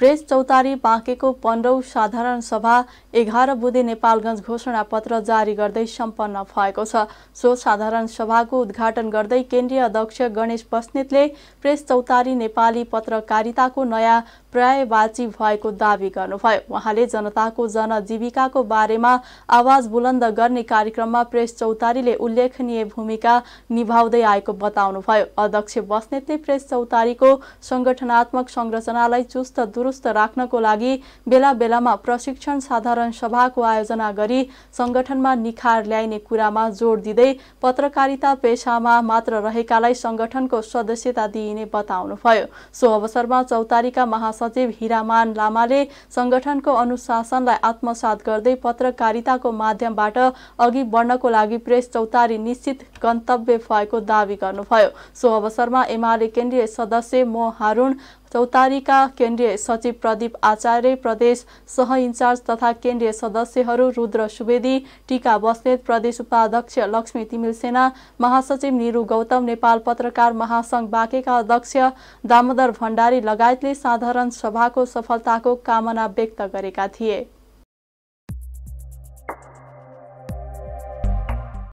press चौतारी बाँकेको पन्ध्रौँ साधारण सभा एघार बुधे नेपालगञ्ज घोषणा पत्र जारी गर्दै सम्पन्न भएको छ सो साधारण सभाको उद्घाटन गर्दै केन्द्रीय अध्यक्ष गणेश बस्नेतले प्रेस चौतारी नेपाली पत्रकारिताको नयाँ पर्यायवाची भएको दावी गर्नुभयो उहाँले जनताको जनजीविकाको बारेमा आवाज बुलन्द गर्ने कार्यक्रममा प्रेस चौतारीले उल्लेखनीय भूमिका निभाउँदै आएको बताउनुभयो अध्यक्ष बस्नेतले प्रेस चौतारीको सङ्गठनात्मक संरचनालाई चुस्त तन्दुरुस्त राख्नको लागि बेला बेलामा प्रशिक्षण साधारण सभाको आयोजना गरी संगठनमा निखार ल्याइने कुरामा जोड दिँदै पत्रकारिता पेसामा मात्र रहेकालाई संगठनको सदस्यता दिइने बताउनुभयो सो अवसरमा चौतारीका महासचिव हिरामान लामाले संगठनको अनुशासनलाई आत्मसात गर्दै पत्रकारिताको माध्यमबाट अघि बढ्नको लागि प्रेस चौतारी निश्चित गन्तव्य भएको दावी गर्नुभयो सो अवसरमा एमाले केन्द्रीय सदस्य मो हारुण चौतारीका केन्द्रीय सचिव प्रदीप आचार्य प्रदेश सह इन्चार्ज तथा केन्द्रीय सदस्यहरू रुद्र सुवेदी टिका बस्नेत प्रदेश उपाध्यक्ष लक्ष्मी तिमिलसेना महासचिव निरु गौतम नेपाल पत्रकार महासङ्घ बाँकेका अध्यक्ष दामोदर भण्डारी लगायतले साधारण सभाको सफलताको कामना व्यक्त गरेका थिए